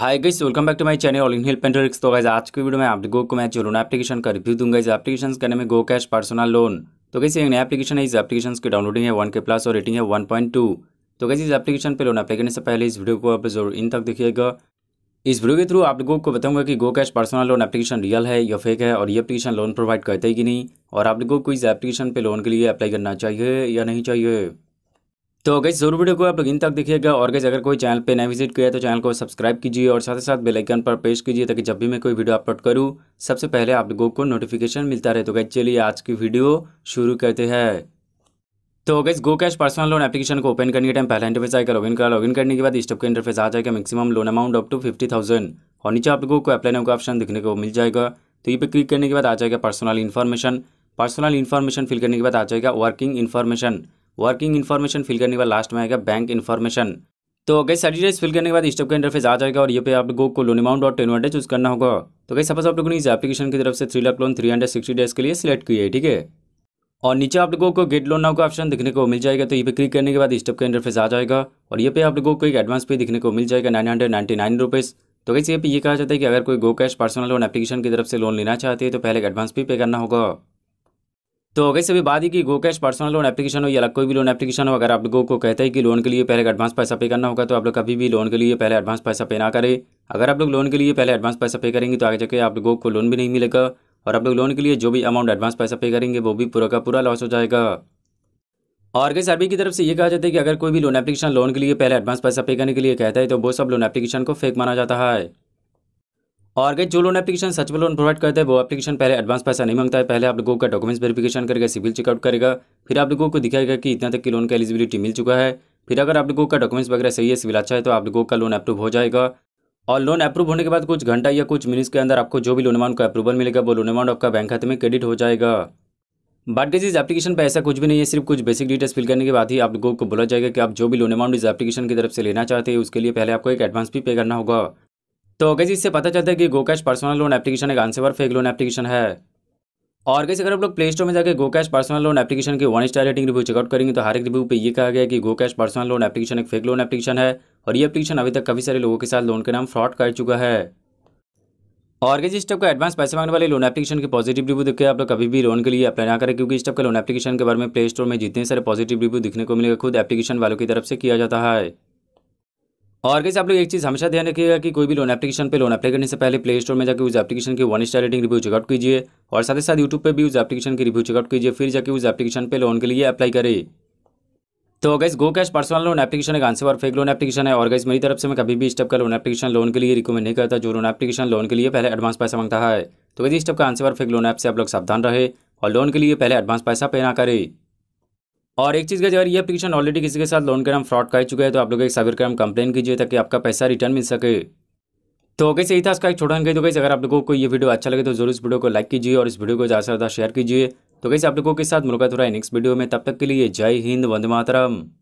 hi guys welcome back to my channel all in hill and तो guys आज के video में आप गो को मैं जो लोन एप्लीकेशन का रिव्यू दूंगा इस एप्लीकेशन का नाम है गो कैश पर्सनल लोन तो कैसे एक नया एप्लीकेशन है इस एप्लीकेशन की डाउनलोडिंग है वन के प्लस और रेटिंग है वन पॉइंट टू तो कैसे इस एप्लीकेशन पर लोन अप्लाई करने से पहले इस वीडियो को आप जरूर इन तक देखिएगा इस वीडियो के थ्रू आप लोगों को बताऊंगा कि Go Cash personal loan application real है या फेक है और ये एप्लीकेशन लोन प्रोवाइड करता है कि नहीं और आप लोगों को इस एप्लीकेशन पर लोन के लिए अप्लाई करना चाहिए या नहीं चाहिए तो गई जरूर वीडियो को आप लोग इन तक देखिएगा और गई अगर कोई चैनल पे नया विजिट किया है तो चैनल को सब्सक्राइब कीजिए और साथ ही साथ बेल आइकन पर प्रेस कीजिए ताकि जब भी मैं कोई वीडियो अपलोड करूँ सबसे पहले आप लोगों को नोटिफिकेशन मिलता रहे तो गई चलिए आज की वीडियो शुरू करते हैं तो गई Go Cash personal loan application को ओपन करने के टाइम पहले इंटरफेस आएगा लॉगिन करा लॉगिन करने के बाद स्टॉप का इंटरफेस आ जाएगा maximum loan amount up to fifty thousand और नीचे आप लोगों को अप्लाई नाउ का ऑप्शन देखने को मिल जाएगा तो ये पे क्लिक करने के बाद आ जाएगा personal information personal information fill करने के बाद आ जाएगा working information working information fill करने के बाद लास्ट में आएगा बैंक इन्फॉर्मेशन तो कई सारी डेज फिल करने के बाद स्टेप का इंटरफेस आ जाएगा और ये पे आप लोगों को लोन अमाउंट और टेन चूज करना होगा तो कई सपोज आप लोगों ने इस एप्लीकेशन की तरफ से थ्री lakh loan three hundred sixty days के लिए सिलेक्ट किया है ठीक है और नीचे आप लोगों को गेट लोन नाउ का ऑप्शन दिखने को मिल जाएगा तो ये पे क्लिक करने के बाद स्टेप का इंटरफेस आ जाएगा और ये पे आप लोगों को एक एडवांस पे दिखने को मिल जाएगा nine hundred ninety nine rupees तो कैसे ये पे कहा जाता है कि अगर कोई Go Cash personal loan application की तरफ से लोन लेना चाहते हैं तो पहले एडवांस पे पे करना होगा तो हो गई सभी बात ही कि Go Cash personal loan application हो या कोई भी लोन एप्लीकेशन हो अगर आप लोगों को कहते हैं कि लोन के लिए पहले एडवांस पैसा पे करना होगा तो आप लोग कभी भी लोन के लिए पहले एडवांस पैसा पे ना करें अगर आप लोग लोन के लिए पहले एडवांस पैसा पे करेंगे तो आगे जाके आप लोगों को लोन भी नहीं मिलेगा और आप लोग लोन के लिए जो भी अमाउंट एडवांस पैसा पे करेंगे वो भी पूरा का पूरा लॉस हो जाएगा और गई सभी की तरफ से ये कहा जाता है कि अगर कोई भी लोन एप्लीकेशन लोन के लिए पहले एडवांस पैसा पे करने के लिए कहता है तो वो सब लोन एप्लीकेशन को फेक माना जाता है और गई जो लोन एप्लीकेशन सच में लोन प्रोवाइड करते हैं वो एप्लीकेशन पहले एडवांस पैसा नहीं मांगता है पहले आप लोगों का डॉक्यूमेंट्स वेरिफिकेशन करेगा सिविल चेकआउट करेगा फिर आप लोगों को दिखाएगा कि इतना तक की लोन का एलिजिबिलिटी मिल चुका है फिर अगर आप लोगों का डॉक्यूमेंट्स वगैरह सही है सिविल अच्छा है तो आप लोगों का लोन अप्रूव हो जाएगा और लोन अप्रूव होने के बाद कुछ घंटा या कुछ मिनट्स के अंदर आपको जो भी लोन अमाउंट का अप्रूवल मिलेगा वो लोन अमाउंट आपका बैंक खाते में क्रेडिट हो जाएगा बट गज इस एप्लीकेशन पर ऐसा कुछ भी नहीं है सिर्फ कुछ बेसिक डिटेल्स फिल करने के बाद ही आप लोगों को बोला जाएगा कि आप जो भी लोन अमाउंट इस एप्लीकेशन की तरफ से लेना चाहते हैं उसके लिए पहले आपको एक एडवांस भी पे करना होगा तो गैस इससे पता चलता है कि गोकैश पर्सनल लोन एप्लीकेशन एक आंसर फेक लोन एप्लीकेशन है और कैसे अगर आप लोग प्ले स्टोर में जाकर गोकैश पर्सनल लोन एप्लीकेशन की one star rating review checkout करेंगे तो हर एक रिव्यू पे ये कहा गया कि गोकैश पर्सनल लोन एप्लीकेशन एक फेक लोन एप्लीकेशन है और ये एप्लीकेशन अभी तक काफी सारे लोगों के साथ लोन के नाम फ्रॉड कर चुका है और कैसे स्टेप का एडवांस पैसे मांगने वाले लोन एप्लीकेशन की पॉजिटिव रिव्यू देखकर आप लोग कभी भी लोन के लिए अप्लाई ना करें क्योंकि इस का लोन एप्लीकेशन के बारे में प्ले स्टोर में जितने सारे पॉजिटिव रिव्यू दिखने को मिलेगा खुद एप्लीकेशन वालों की तरफ से किया जाता है और कैसे आप लोग एक चीज़ हमेशा ध्यान रखिएगा कि कोई भी लोन एप्लीकेशन पे लोन अप्लाई करने से पहले प्ले स्टोर में जाकर उस एप्लीकेशन की one star rating review checkout कीजिए और साथ ही साथ यूट्यूब पे भी उस एप्लीकेशन की रिव्यू चेकआउट कीजिए फिर जाकर उस एप्लीकेशन पे लोन के लिए अप्लाई करें तो guys Go Cash personal loan application एक आंसर और फेक लोन एप्लीकेशन है और गैस मेरी तरफ से मैं कभी भी इस टाइप का लोन एप्लीकेशन लोन के लिए रिकमेंड नहीं करता जो लोन एप्लीकेशन लोन के लिए पहले एडवांस पैसा मांगता है तो वैसे इस टाइप का आंसर और फेक लोन ऐप से आप लोग सावधान रहे और लोन के लिए पहले एडवांस पैसा पे ना करें और एक चीज़ का जगह ये एप्लीकेशन ऑलरेडी किसी के साथ लोन का नाम फ्रॉड कर चुका है तो आप लोग एक साबिर का नाम कंप्लेन कीजिए ताकि आपका पैसा रिटर्न मिल सके तो कैसे यही था उसका एक छोटा तो कैसे अगर आप लोगों को ये वीडियो अच्छा लगे तो जरूर इस वीडियो को लाइक कीजिए और इस वीडियो को ज़्यादा से ज़्यादा शेयर कीजिए तो कैसे आप लोगों के साथ मुलाकात हो रहा है नेक्स्ट वीडियो में तब तक के लिए जय हिंद वंदे मातरम